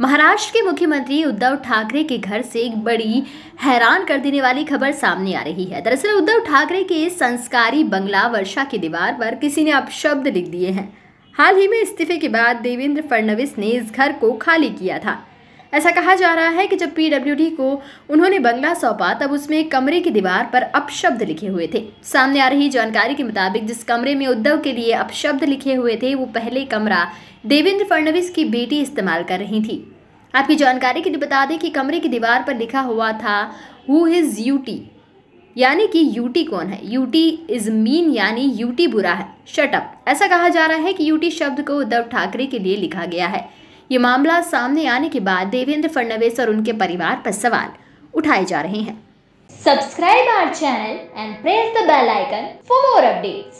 महाराष्ट्र के मुख्यमंत्री उद्धव ठाकरे के घर से एक बड़ी हैरान कर देने वाली खबर सामने आ रही है दरअसल उद्धव ठाकरे के संस्कारी बंगला वर्षा की दीवार पर किसी ने अपशब्द लिख दिए हैं हाल ही में इस्तीफे के बाद देवेंद्र फडणवीस ने इस घर को खाली किया था ऐसा कहा जा रहा है कि जब पीडब्ल्यूडी को उन्होंने बंगला सौंपा तब उसमें कमरे की दीवार पर अपशब्द लिखे हुए थे सामने आ रही जानकारी के मुताबिक जिस कमरे में उद्धव के लिए अपशब्द लिखे हुए थे वो पहले कमरा देवेंद्र फडणवीस की बेटी इस्तेमाल कर रही थी आपकी जानकारी के लिए बता दें कि कमरे की दीवार पर लिखा हुआ था हु इज़ यूटी यानी कि यूटी कौन है यूटी इज मीन यानी यूटी बुरा है शटअप ऐसा कहा जा रहा है कि यूटी शब्द को उद्धव ठाकरे के लिए लिखा गया है ये मामला सामने आने के बाद देवेंद्र फडणवीस और उनके परिवार पर सवाल उठाए जा रहे हैं subscribe our channel and press the bell icon for more updates